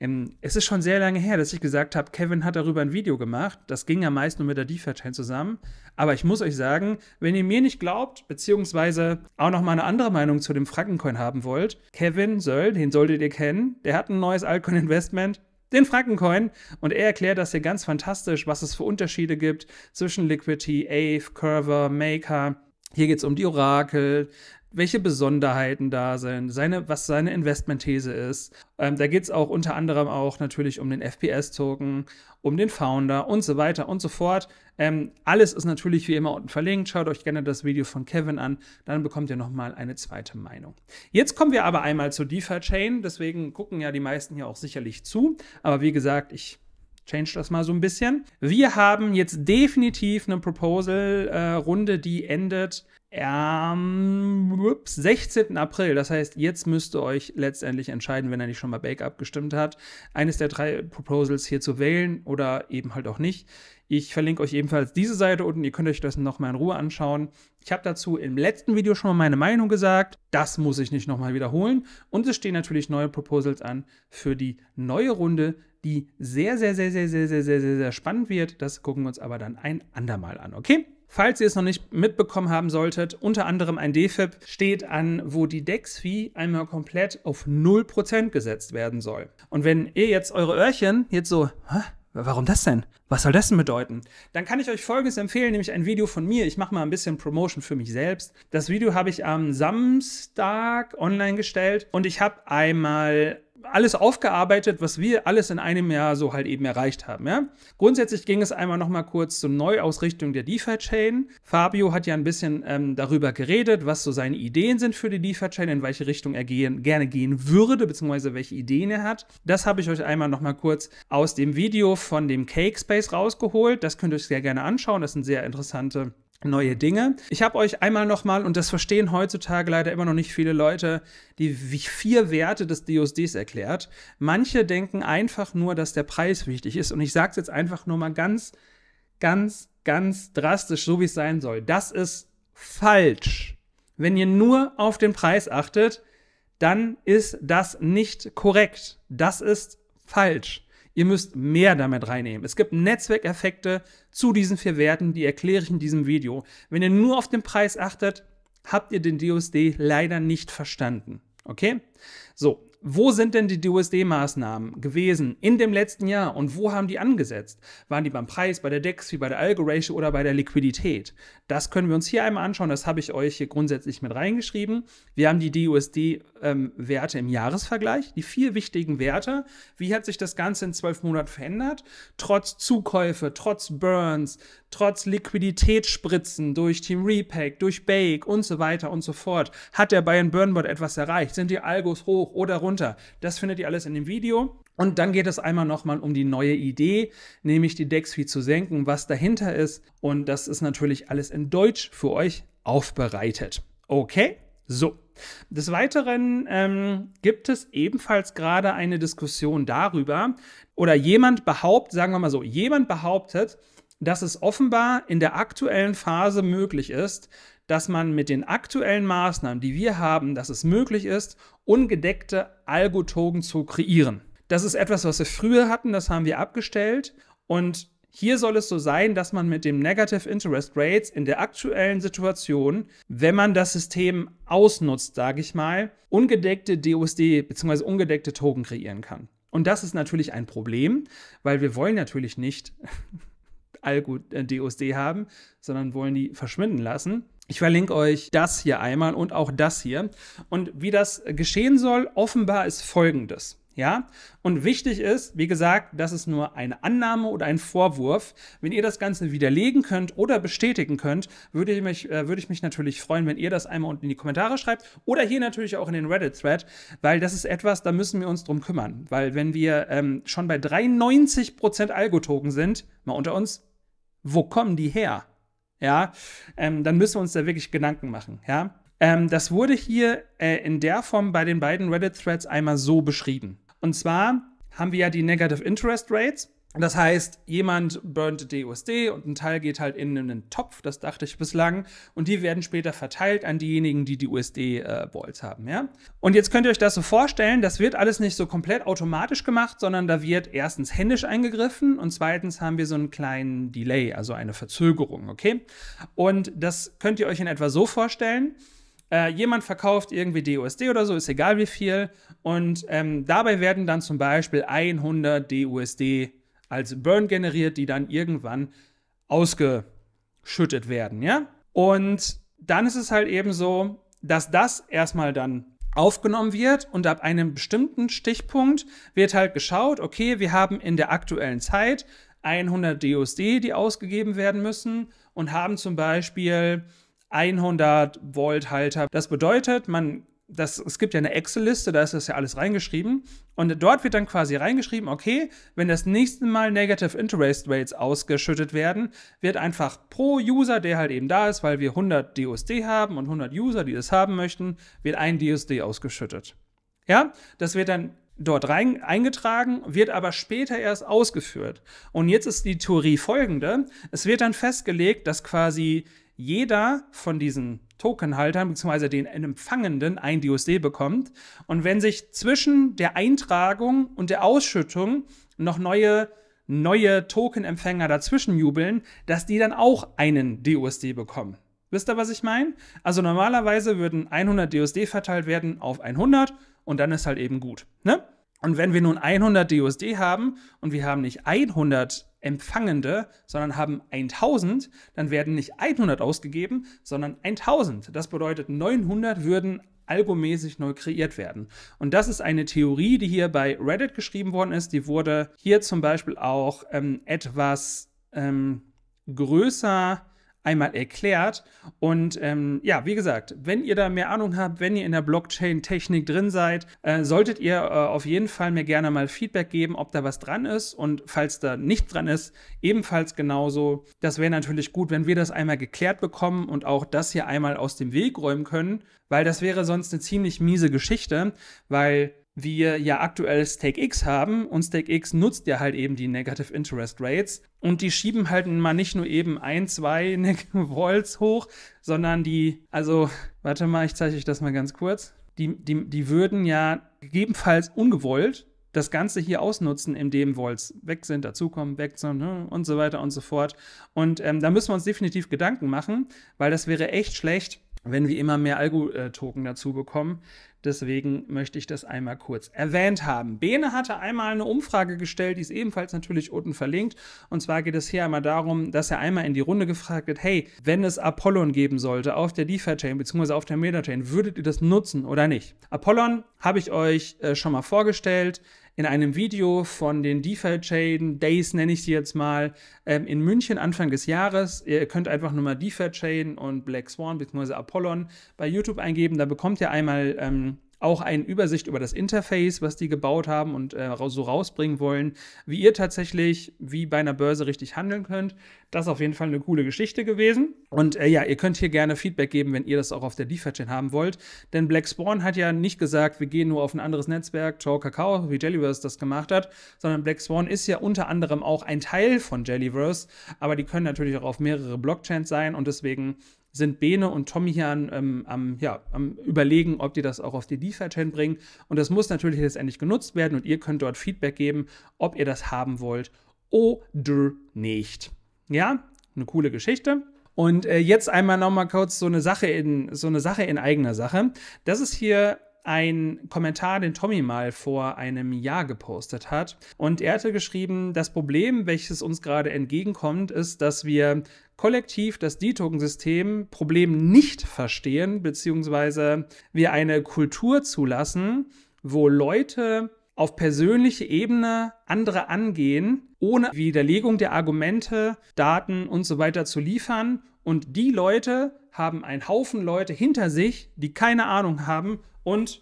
Ähm, es ist schon sehr lange her, dass ich gesagt habe, Kevin hat darüber ein Video gemacht. Das ging ja meist nur mit der DeFi-Chain zusammen. Aber ich muss euch sagen, wenn ihr mir nicht glaubt, beziehungsweise auch noch mal eine andere Meinung zu dem Frankencoin haben wollt, Kevin Söll, den solltet ihr kennen, der hat ein neues Altcoin-Investment, den Frankencoin. Und er erklärt das hier ganz fantastisch, was es für Unterschiede gibt zwischen Liquidity, Ave, Curver, Maker. Hier geht es um die Orakel, welche Besonderheiten da sind, seine, was seine Investmentthese ist. Ähm, da geht es auch unter anderem auch natürlich um den FPS-Token, um den Founder und so weiter und so fort. Ähm, alles ist natürlich wie immer unten verlinkt. Schaut euch gerne das Video von Kevin an, dann bekommt ihr nochmal eine zweite Meinung. Jetzt kommen wir aber einmal zur DeFi-Chain, deswegen gucken ja die meisten hier auch sicherlich zu. Aber wie gesagt, ich change das mal so ein bisschen. Wir haben jetzt definitiv eine Proposal-Runde, äh, die endet am ähm, 16. April. Das heißt, jetzt müsst ihr euch letztendlich entscheiden, wenn er nicht schon mal Bake Up gestimmt hat, eines der drei Proposals hier zu wählen oder eben halt auch nicht. Ich verlinke euch ebenfalls diese Seite unten. Ihr könnt euch das nochmal in Ruhe anschauen. Ich habe dazu im letzten Video schon mal meine Meinung gesagt. Das muss ich nicht nochmal wiederholen. Und es stehen natürlich neue Proposals an für die neue Runde, die sehr, sehr, sehr, sehr, sehr, sehr, sehr, sehr, sehr spannend wird. Das gucken wir uns aber dann ein andermal an, okay? Falls ihr es noch nicht mitbekommen haben solltet, unter anderem ein DFIP steht an, wo die DEX-Fee einmal komplett auf 0% gesetzt werden soll. Und wenn ihr jetzt eure Öhrchen jetzt so, Hä? Warum das denn? Was soll das denn bedeuten? Dann kann ich euch Folgendes empfehlen, nämlich ein Video von mir. Ich mache mal ein bisschen Promotion für mich selbst. Das Video habe ich am Samstag online gestellt und ich habe einmal alles aufgearbeitet, was wir alles in einem Jahr so halt eben erreicht haben. Ja? Grundsätzlich ging es einmal nochmal kurz zur Neuausrichtung der DeFi-Chain. Fabio hat ja ein bisschen ähm, darüber geredet, was so seine Ideen sind für die DeFi-Chain, in welche Richtung er gehen, gerne gehen würde, beziehungsweise welche Ideen er hat. Das habe ich euch einmal nochmal kurz aus dem Video von dem Cake Space rausgeholt. Das könnt ihr euch sehr gerne anschauen. Das sind sehr interessante neue Dinge. Ich habe euch einmal nochmal, und das verstehen heutzutage leider immer noch nicht viele Leute, die vier Werte des DOSDs erklärt. Manche denken einfach nur, dass der Preis wichtig ist. Und ich sage es jetzt einfach nur mal ganz, ganz, ganz drastisch, so wie es sein soll. Das ist falsch. Wenn ihr nur auf den Preis achtet, dann ist das nicht korrekt. Das ist falsch. Ihr müsst mehr damit reinnehmen. Es gibt Netzwerkeffekte zu diesen vier Werten, die erkläre ich in diesem Video. Wenn ihr nur auf den Preis achtet, habt ihr den DOSD leider nicht verstanden. Okay? So, wo sind denn die DUSD-Maßnahmen gewesen in dem letzten Jahr und wo haben die angesetzt? Waren die beim Preis, bei der DEX, wie bei der algo oder bei der Liquidität? Das können wir uns hier einmal anschauen. Das habe ich euch hier grundsätzlich mit reingeschrieben. Wir haben die DUSD-Werte ähm, im Jahresvergleich, die vier wichtigen Werte. Wie hat sich das Ganze in zwölf Monaten verändert? Trotz Zukäufe, trotz Burns, trotz Liquiditätsspritzen durch Team Repack, durch Bake und so weiter und so fort, hat der Bayern Burnboard etwas erreicht? Sind die Algos hoch oder runter? Das findet ihr alles in dem Video. Und dann geht es einmal nochmal um die neue Idee, nämlich die Dex-Fee zu senken, was dahinter ist. Und das ist natürlich alles in Deutsch für euch aufbereitet. Okay? So. Des Weiteren ähm, gibt es ebenfalls gerade eine Diskussion darüber, oder jemand behauptet, sagen wir mal so, jemand behauptet, dass es offenbar in der aktuellen Phase möglich ist, dass man mit den aktuellen Maßnahmen, die wir haben, dass es möglich ist, ungedeckte Algotogen zu kreieren. Das ist etwas, was wir früher hatten, das haben wir abgestellt und hier soll es so sein, dass man mit dem Negative Interest Rates in der aktuellen Situation, wenn man das System ausnutzt, sage ich mal, ungedeckte DUSD bzw. ungedeckte Token kreieren kann. Und das ist natürlich ein Problem, weil wir wollen natürlich nicht, Algo-DOSD äh, haben, sondern wollen die verschwinden lassen. Ich verlinke euch das hier einmal und auch das hier. Und wie das geschehen soll, offenbar ist folgendes. Ja, und wichtig ist, wie gesagt, das ist nur eine Annahme oder ein Vorwurf. Wenn ihr das Ganze widerlegen könnt oder bestätigen könnt, würde ich mich, äh, würde ich mich natürlich freuen, wenn ihr das einmal unten in die Kommentare schreibt oder hier natürlich auch in den Reddit-Thread, weil das ist etwas, da müssen wir uns drum kümmern. Weil wenn wir ähm, schon bei 93% Algo-Token sind, mal unter uns, wo kommen die her? Ja, ähm, dann müssen wir uns da wirklich Gedanken machen. Ja, ähm, das wurde hier äh, in der Form bei den beiden Reddit-Threads einmal so beschrieben. Und zwar haben wir ja die Negative Interest Rates das heißt, jemand burnt DUSD und ein Teil geht halt in einen Topf, das dachte ich bislang, und die werden später verteilt an diejenigen, die die USD-Balls äh, haben, ja. Und jetzt könnt ihr euch das so vorstellen, das wird alles nicht so komplett automatisch gemacht, sondern da wird erstens händisch eingegriffen und zweitens haben wir so einen kleinen Delay, also eine Verzögerung, okay? Und das könnt ihr euch in etwa so vorstellen, äh, jemand verkauft irgendwie DUSD oder so, ist egal wie viel. Und ähm, dabei werden dann zum Beispiel 100 DUSD als Burn generiert, die dann irgendwann ausgeschüttet werden, ja? Und dann ist es halt eben so, dass das erstmal dann aufgenommen wird und ab einem bestimmten Stichpunkt wird halt geschaut, okay, wir haben in der aktuellen Zeit 100 DOSD, die ausgegeben werden müssen und haben zum Beispiel 100 Volt Halter. Das bedeutet, man das, es gibt ja eine Excel-Liste, da ist das ja alles reingeschrieben. Und dort wird dann quasi reingeschrieben, okay, wenn das nächste Mal Negative Interest Rates ausgeschüttet werden, wird einfach pro User, der halt eben da ist, weil wir 100 DUSD haben und 100 User, die das haben möchten, wird ein DUSD ausgeschüttet. Ja, das wird dann dort rein, eingetragen, wird aber später erst ausgeführt. Und jetzt ist die Theorie folgende. Es wird dann festgelegt, dass quasi jeder von diesen Tokenhaltern bzw. den Empfangenden ein DUSD bekommt. Und wenn sich zwischen der Eintragung und der Ausschüttung noch neue neue token dazwischen jubeln, dass die dann auch einen DUSD bekommen. Wisst ihr, was ich meine? Also normalerweise würden 100 DUSD verteilt werden auf 100 und dann ist halt eben gut. Ne? Und wenn wir nun 100 DUSD haben und wir haben nicht 100 Empfangende, sondern haben 1000, dann werden nicht 100 ausgegeben, sondern 1000. Das bedeutet, 900 würden algomäßig neu kreiert werden. Und das ist eine Theorie, die hier bei Reddit geschrieben worden ist. Die wurde hier zum Beispiel auch ähm, etwas ähm, größer äh, einmal erklärt. Und ähm, ja, wie gesagt, wenn ihr da mehr Ahnung habt, wenn ihr in der Blockchain-Technik drin seid, äh, solltet ihr äh, auf jeden Fall mir gerne mal Feedback geben, ob da was dran ist und falls da nichts dran ist, ebenfalls genauso. Das wäre natürlich gut, wenn wir das einmal geklärt bekommen und auch das hier einmal aus dem Weg räumen können, weil das wäre sonst eine ziemlich miese Geschichte, weil wir ja aktuell StakeX haben und StakeX nutzt ja halt eben die Negative Interest Rates und die schieben halt mal nicht nur eben ein, zwei Volts *laughs* hoch, sondern die, also, warte mal, ich zeige euch das mal ganz kurz. Die, die, die würden ja gegebenenfalls ungewollt das Ganze hier ausnutzen, indem Volts weg sind, dazukommen, weg sind ne, und so weiter und so fort. Und ähm, da müssen wir uns definitiv Gedanken machen, weil das wäre echt schlecht, wenn wir immer mehr Algo-Token dazu bekommen. Deswegen möchte ich das einmal kurz erwähnt haben. Bene hatte einmal eine Umfrage gestellt, die ist ebenfalls natürlich unten verlinkt. Und zwar geht es hier einmal darum, dass er einmal in die Runde gefragt hat, hey, wenn es Apollon geben sollte auf der DeFi-Chain bzw. auf der Meta-Chain, würdet ihr das nutzen oder nicht? Apollon habe ich euch äh, schon mal vorgestellt in einem Video von den DeFi-Chain Days, nenne ich sie jetzt mal, ähm, in München Anfang des Jahres. Ihr könnt einfach nur mal DeFi-Chain und Black Swan bzw. Apollon bei YouTube eingeben. Da bekommt ihr einmal ähm, auch eine Übersicht über das Interface, was die gebaut haben und äh, so rausbringen wollen, wie ihr tatsächlich wie bei einer Börse richtig handeln könnt. Das ist auf jeden Fall eine coole Geschichte gewesen. Und äh, ja, ihr könnt hier gerne Feedback geben, wenn ihr das auch auf der DeFi-Chain haben wollt. Denn Black Spawn hat ja nicht gesagt, wir gehen nur auf ein anderes Netzwerk, Ciao Kakao, wie Jellyverse das gemacht hat, sondern Black Spawn ist ja unter anderem auch ein Teil von Jellyverse, aber die können natürlich auch auf mehrere Blockchains sein und deswegen sind Bene und Tommy hier an, ähm, am, ja, am Überlegen, ob die das auch auf die DeFi-Chain bringen. Und das muss natürlich letztendlich genutzt werden und ihr könnt dort Feedback geben, ob ihr das haben wollt oder nicht. Ja, eine coole Geschichte. Und äh, jetzt einmal nochmal kurz so eine Sache in so eine Sache in eigener Sache. Das ist hier ein Kommentar, den Tommy mal vor einem Jahr gepostet hat. Und er hatte geschrieben, das Problem, welches uns gerade entgegenkommt, ist, dass wir kollektiv das D-Token-System Problem nicht verstehen, beziehungsweise wir eine Kultur zulassen, wo Leute auf persönliche Ebene andere angehen, ohne Widerlegung der Argumente, Daten und so weiter zu liefern. Und die Leute haben einen Haufen Leute hinter sich, die keine Ahnung haben und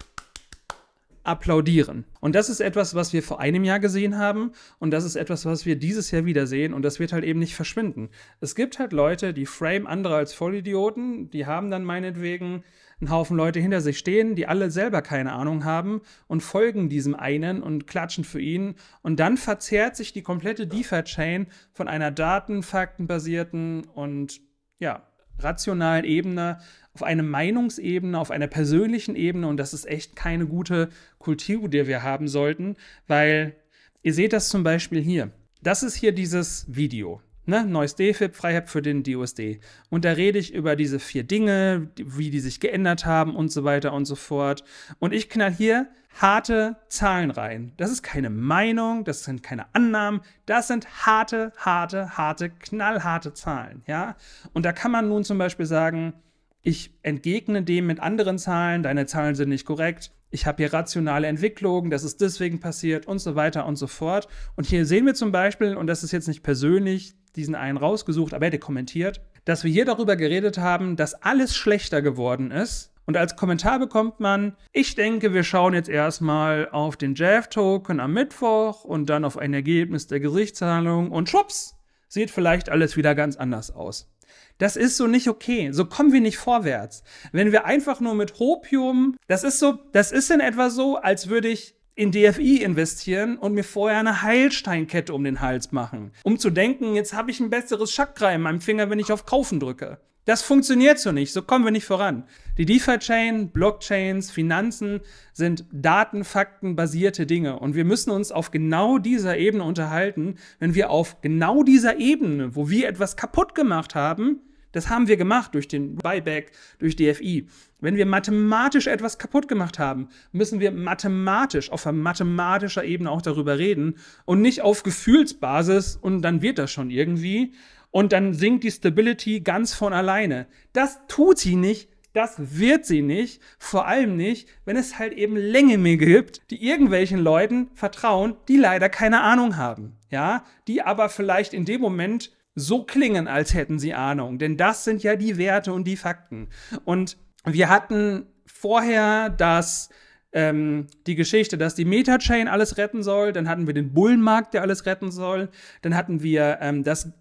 applaudieren. Und das ist etwas, was wir vor einem Jahr gesehen haben und das ist etwas, was wir dieses Jahr wieder sehen und das wird halt eben nicht verschwinden. Es gibt halt Leute, die frame andere als Vollidioten, die haben dann meinetwegen einen Haufen Leute hinter sich stehen, die alle selber keine Ahnung haben und folgen diesem einen und klatschen für ihn und dann verzerrt sich die komplette DeFi-Chain von einer daten-, faktenbasierten und ja, rationalen Ebene auf einer Meinungsebene, auf einer persönlichen Ebene und das ist echt keine gute Kultur, die wir haben sollten, weil ihr seht das zum Beispiel hier. Das ist hier dieses Video. Ne? Neues DFIP, Freiheit für den DOSD. Und da rede ich über diese vier Dinge, wie die sich geändert haben und so weiter und so fort. Und ich knall hier harte Zahlen rein. Das ist keine Meinung, das sind keine Annahmen, das sind harte, harte, harte, knallharte Zahlen. Ja? Und da kann man nun zum Beispiel sagen, ich entgegne dem mit anderen Zahlen, deine Zahlen sind nicht korrekt, ich habe hier rationale Entwicklungen, das ist deswegen passiert und so weiter und so fort. Und hier sehen wir zum Beispiel, und das ist jetzt nicht persönlich diesen einen rausgesucht, aber hätte kommentiert, dass wir hier darüber geredet haben, dass alles schlechter geworden ist. Und als Kommentar bekommt man, ich denke, wir schauen jetzt erstmal auf den Jeff-Token am Mittwoch und dann auf ein Ergebnis der Gerichtszahlung und schwupps, sieht vielleicht alles wieder ganz anders aus. Das ist so nicht okay. So kommen wir nicht vorwärts. Wenn wir einfach nur mit Hopium, das ist so, das ist in etwa so, als würde ich in DFI investieren und mir vorher eine Heilsteinkette um den Hals machen, um zu denken, jetzt habe ich ein besseres Chakra in meinem Finger, wenn ich auf Kaufen drücke. Das funktioniert so nicht, so kommen wir nicht voran. Die DeFi-Chain, Blockchains, Finanzen sind Daten, Fakten basierte Dinge und wir müssen uns auf genau dieser Ebene unterhalten. Wenn wir auf genau dieser Ebene, wo wir etwas kaputt gemacht haben, das haben wir gemacht durch den Buyback, durch DFI. Wenn wir mathematisch etwas kaputt gemacht haben, müssen wir mathematisch, auf mathematischer Ebene auch darüber reden und nicht auf Gefühlsbasis und dann wird das schon irgendwie, und dann sinkt die Stability ganz von alleine. Das tut sie nicht, das wird sie nicht, vor allem nicht, wenn es halt eben Länge mehr gibt, die irgendwelchen Leuten vertrauen, die leider keine Ahnung haben, ja, die aber vielleicht in dem Moment so klingen, als hätten sie Ahnung, denn das sind ja die Werte und die Fakten. Und wir hatten vorher das ähm, die Geschichte, dass die Meta-Chain alles retten soll, dann hatten wir den Bullenmarkt, der alles retten soll, dann hatten wir ähm, das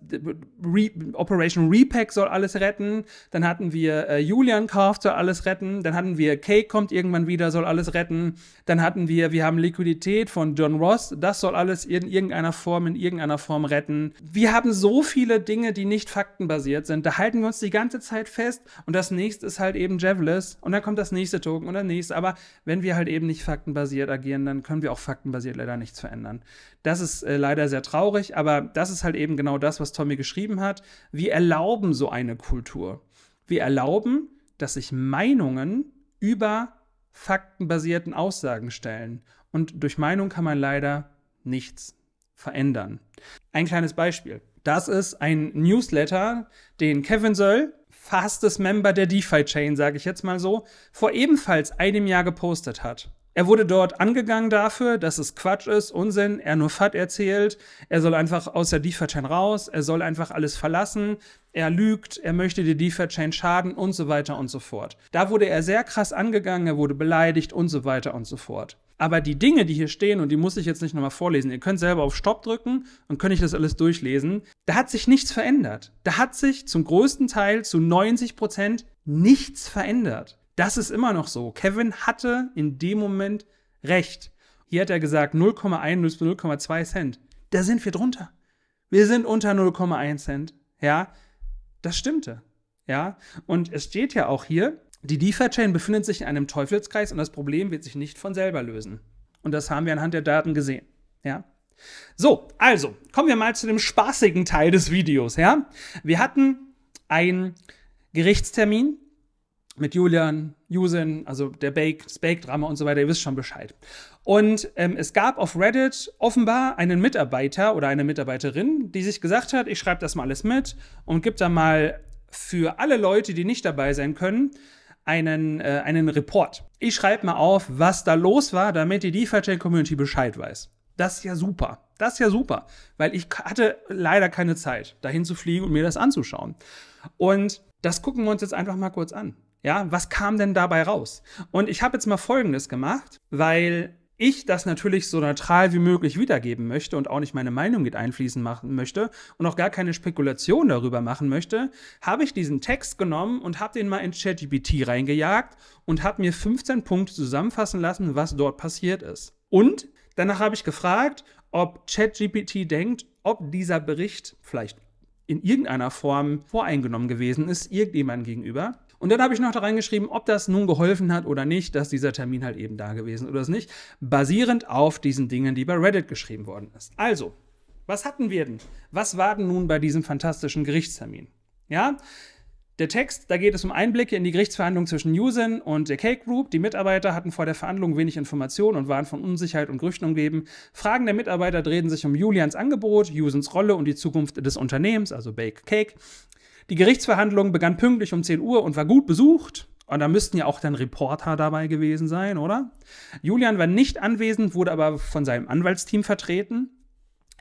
Re Operation Repack soll alles retten, dann hatten wir äh, Julian Carve soll alles retten, dann hatten wir Cake kommt irgendwann wieder, soll alles retten, dann hatten wir, wir haben Liquidität von John Ross, das soll alles in irgendeiner Form, in irgendeiner Form retten. Wir haben so viele Dinge, die nicht faktenbasiert sind, da halten wir uns die ganze Zeit fest und das nächste ist halt eben Javelis und dann kommt das nächste Token und das nächste, aber wenn wir halt halt eben nicht faktenbasiert agieren, dann können wir auch faktenbasiert leider nichts verändern. Das ist äh, leider sehr traurig, aber das ist halt eben genau das, was Tommy geschrieben hat. Wir erlauben so eine Kultur. Wir erlauben, dass sich Meinungen über faktenbasierten Aussagen stellen. Und durch Meinung kann man leider nichts verändern. Ein kleines Beispiel. Das ist ein Newsletter, den Kevin Söll, fastest Member der DeFi-Chain, sage ich jetzt mal so, vor ebenfalls einem Jahr gepostet hat. Er wurde dort angegangen dafür, dass es Quatsch ist, Unsinn, er nur Fat erzählt, er soll einfach aus der DeFi-Chain raus, er soll einfach alles verlassen, er lügt, er möchte die DeFi-Chain schaden und so weiter und so fort. Da wurde er sehr krass angegangen, er wurde beleidigt und so weiter und so fort. Aber die Dinge, die hier stehen, und die muss ich jetzt nicht nochmal vorlesen, ihr könnt selber auf Stopp drücken und könnt ich das alles durchlesen, da hat sich nichts verändert. Da hat sich zum größten Teil, zu 90 Prozent, nichts verändert. Das ist immer noch so. Kevin hatte in dem Moment recht. Hier hat er gesagt 0,1 bis 0,2 Cent. Da sind wir drunter. Wir sind unter 0,1 Cent. Ja, das stimmte. Ja, und es steht ja auch hier, die DeFi-Chain befindet sich in einem Teufelskreis und das Problem wird sich nicht von selber lösen. Und das haben wir anhand der Daten gesehen. Ja, so, also kommen wir mal zu dem spaßigen Teil des Videos. Ja? Wir hatten einen Gerichtstermin mit Julian, Jusen, also der Bake, das Bake-Drama und so weiter, ihr wisst schon Bescheid. Und ähm, es gab auf Reddit offenbar einen Mitarbeiter oder eine Mitarbeiterin, die sich gesagt hat, ich schreibe das mal alles mit und gebe da mal für alle Leute, die nicht dabei sein können, einen, äh, einen Report. Ich schreibe mal auf, was da los war, damit die DeFi-Chain-Community Bescheid weiß. Das ist ja super. Das ist ja super, weil ich hatte leider keine Zeit, dahin zu fliegen und mir das anzuschauen. Und das gucken wir uns jetzt einfach mal kurz an. Ja, was kam denn dabei raus? Und ich habe jetzt mal Folgendes gemacht, weil ich das natürlich so neutral wie möglich wiedergeben möchte und auch nicht meine Meinung mit einfließen machen möchte und auch gar keine Spekulation darüber machen möchte, habe ich diesen Text genommen und habe den mal in ChatGPT reingejagt und habe mir 15 Punkte zusammenfassen lassen, was dort passiert ist. Und danach habe ich gefragt, ob ChatGPT denkt, ob dieser Bericht vielleicht in irgendeiner Form voreingenommen gewesen ist, irgendjemandem gegenüber. Und dann habe ich noch da reingeschrieben, ob das nun geholfen hat oder nicht, dass dieser Termin halt eben da gewesen oder nicht, basierend auf diesen Dingen, die bei Reddit geschrieben worden ist. Also, was hatten wir denn? Was war denn nun bei diesem fantastischen Gerichtstermin? Ja, der Text, da geht es um Einblicke in die Gerichtsverhandlung zwischen Usen und der Cake Group. Die Mitarbeiter hatten vor der Verhandlung wenig Informationen und waren von Unsicherheit und Gerüchten umgeben. Fragen der Mitarbeiter drehten sich um Julians Angebot, Usens Rolle und die Zukunft des Unternehmens, also Bake Cake. Die Gerichtsverhandlung begann pünktlich um 10 Uhr und war gut besucht. Und da müssten ja auch dann Reporter dabei gewesen sein, oder? Julian war nicht anwesend, wurde aber von seinem Anwaltsteam vertreten.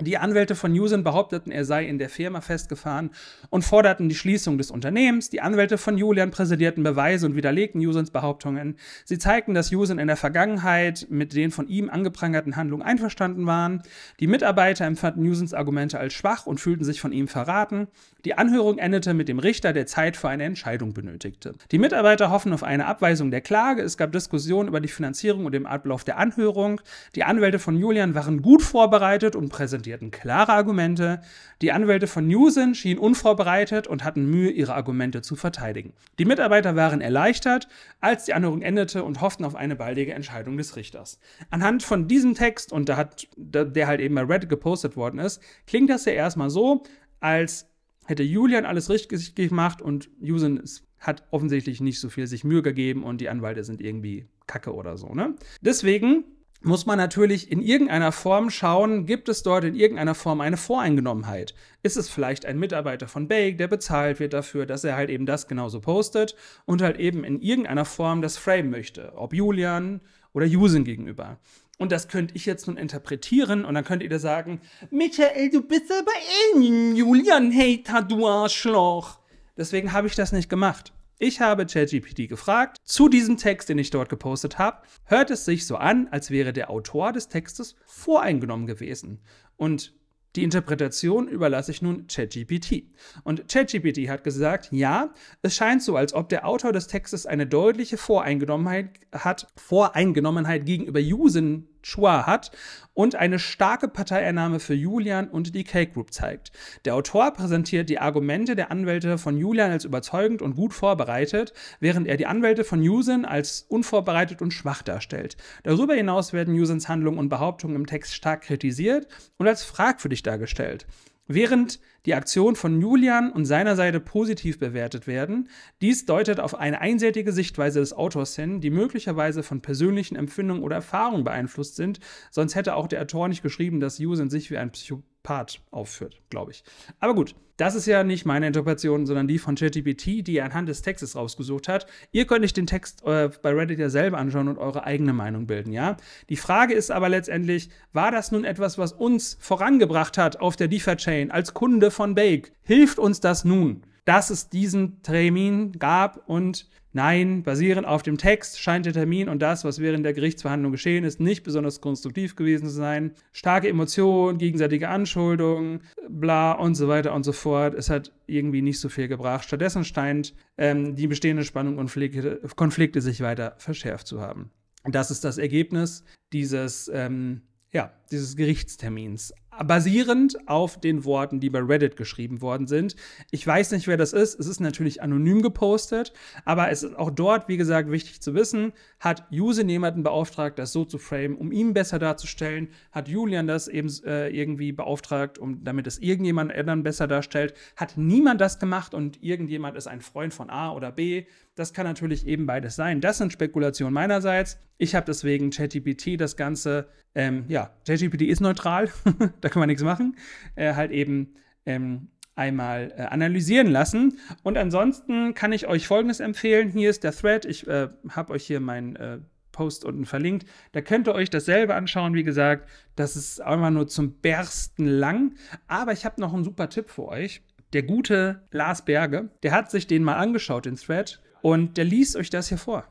Die Anwälte von Newsen behaupteten, er sei in der Firma festgefahren und forderten die Schließung des Unternehmens. Die Anwälte von Julian präsidierten Beweise und widerlegten Newsens Behauptungen. Sie zeigten, dass Newsen in der Vergangenheit mit den von ihm angeprangerten Handlungen einverstanden waren. Die Mitarbeiter empfanden Newsens Argumente als schwach und fühlten sich von ihm verraten. Die Anhörung endete mit dem Richter, der Zeit für eine Entscheidung benötigte. Die Mitarbeiter hoffen auf eine Abweisung der Klage. Es gab Diskussionen über die Finanzierung und den Ablauf der Anhörung. Die Anwälte von Julian waren gut vorbereitet und präsentierten klare Argumente. Die Anwälte von Newsen schienen unvorbereitet und hatten Mühe, ihre Argumente zu verteidigen. Die Mitarbeiter waren erleichtert, als die Anhörung endete und hofften auf eine baldige Entscheidung des Richters. Anhand von diesem Text, und da hat, der halt eben bei Reddit gepostet worden ist, klingt das ja erstmal so, als hätte Julian alles richtig gemacht und Jusen hat offensichtlich nicht so viel sich Mühe gegeben und die Anwälte sind irgendwie kacke oder so, ne? Deswegen muss man natürlich in irgendeiner Form schauen, gibt es dort in irgendeiner Form eine Voreingenommenheit? Ist es vielleicht ein Mitarbeiter von Bake, der bezahlt wird dafür, dass er halt eben das genauso postet und halt eben in irgendeiner Form das frame möchte, ob Julian oder Usen gegenüber? Und das könnte ich jetzt nun interpretieren und dann könnt ihr da sagen, Michael, du bist aber eh in Julian-Hater, du Arschloch. Deswegen habe ich das nicht gemacht. Ich habe ChatGPT gefragt, zu diesem Text, den ich dort gepostet habe, hört es sich so an, als wäre der Autor des Textes voreingenommen gewesen. Und die Interpretation überlasse ich nun ChatGPT. Und ChatGPT hat gesagt, ja, es scheint so, als ob der Autor des Textes eine deutliche Voreingenommenheit hat, Voreingenommenheit gegenüber Usern Chua hat und eine starke Parteieinnahme für Julian und die K-Group zeigt. Der Autor präsentiert die Argumente der Anwälte von Julian als überzeugend und gut vorbereitet, während er die Anwälte von Yusin als unvorbereitet und schwach darstellt. Darüber hinaus werden Yusins Handlungen und Behauptungen im Text stark kritisiert und als fragwürdig dargestellt. Während die Aktion von Julian und seiner Seite positiv bewertet werden. Dies deutet auf eine einseitige Sichtweise des Autors hin, die möglicherweise von persönlichen Empfindungen oder Erfahrungen beeinflusst sind. Sonst hätte auch der Autor nicht geschrieben, dass Usen sich wie ein Psychopath aufführt, glaube ich. Aber gut, das ist ja nicht meine Interpretation, sondern die von ChatGPT, die er anhand des Textes rausgesucht hat. Ihr könnt euch den Text äh, bei Reddit ja selber anschauen und eure eigene Meinung bilden, ja? Die Frage ist aber letztendlich, war das nun etwas, was uns vorangebracht hat auf der DeFi-Chain als Kunde von Bake, hilft uns das nun, dass es diesen Termin gab und nein, basierend auf dem Text scheint der Termin und das, was während der Gerichtsverhandlung geschehen ist, nicht besonders konstruktiv gewesen zu sein. Starke Emotionen, gegenseitige Anschuldungen, bla und so weiter und so fort. Es hat irgendwie nicht so viel gebracht. Stattdessen scheint ähm, die bestehende Spannung und Konflikte, Konflikte sich weiter verschärft zu haben. Und das ist das Ergebnis dieses, ähm, ja, dieses Gerichtstermins basierend auf den Worten, die bei Reddit geschrieben worden sind. Ich weiß nicht, wer das ist. Es ist natürlich anonym gepostet, aber es ist auch dort, wie gesagt, wichtig zu wissen, hat Yuse jemanden beauftragt, das so zu framen, um ihn besser darzustellen? Hat Julian das eben äh, irgendwie beauftragt, um, damit es irgendjemand anderen besser darstellt? Hat niemand das gemacht und irgendjemand ist ein Freund von A oder B? Das kann natürlich eben beides sein. Das sind Spekulationen meinerseits. Ich habe deswegen ChatGPT das Ganze, ähm, ja, ChatGPT ist neutral, *laughs* da kann man nichts machen, äh, halt eben ähm, einmal äh, analysieren lassen. Und ansonsten kann ich euch Folgendes empfehlen. Hier ist der Thread. Ich äh, habe euch hier meinen äh, Post unten verlinkt. Da könnt ihr euch dasselbe anschauen. Wie gesagt, das ist einmal nur zum Bersten lang. Aber ich habe noch einen super Tipp für euch. Der gute Lars Berge, der hat sich den mal angeschaut, den Thread. Und der liest euch das hier vor.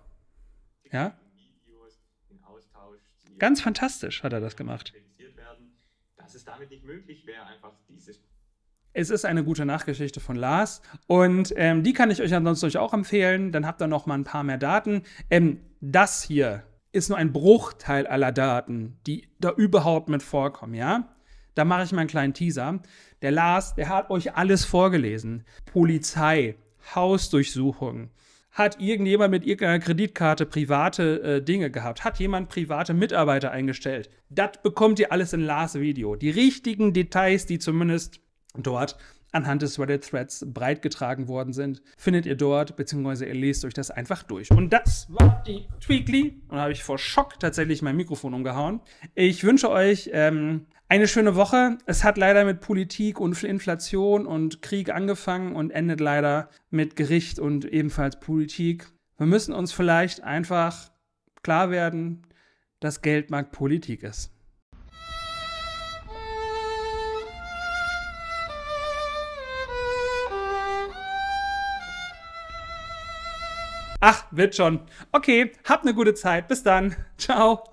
Ja? Ganz fantastisch hat er das gemacht. es ist eine gute Nachgeschichte von Lars und ähm, die kann ich euch ansonsten auch empfehlen. Dann habt ihr noch mal ein paar mehr Daten. Ähm, das hier ist nur ein Bruchteil aller Daten, die da überhaupt mit vorkommen, ja? Da mache ich mal einen kleinen Teaser. Der Lars, der hat euch alles vorgelesen. Polizei, Hausdurchsuchung, hat irgendjemand mit irgendeiner Kreditkarte private äh, Dinge gehabt? Hat jemand private Mitarbeiter eingestellt? Das bekommt ihr alles in Lars Video. Die richtigen Details, die zumindest dort anhand des Reddit-Threads breitgetragen worden sind, findet ihr dort, beziehungsweise ihr lest euch das einfach durch. Und das war die Tweakly. Und da habe ich vor Schock tatsächlich mein Mikrofon umgehauen. Ich wünsche euch ähm, eine schöne Woche. Es hat leider mit Politik und Inflation und Krieg angefangen und endet leider mit Gericht und ebenfalls Politik. Wir müssen uns vielleicht einfach klar werden, dass Geldmarkt Politik ist. Ach, wird schon. Okay, habt eine gute Zeit. Bis dann. Ciao.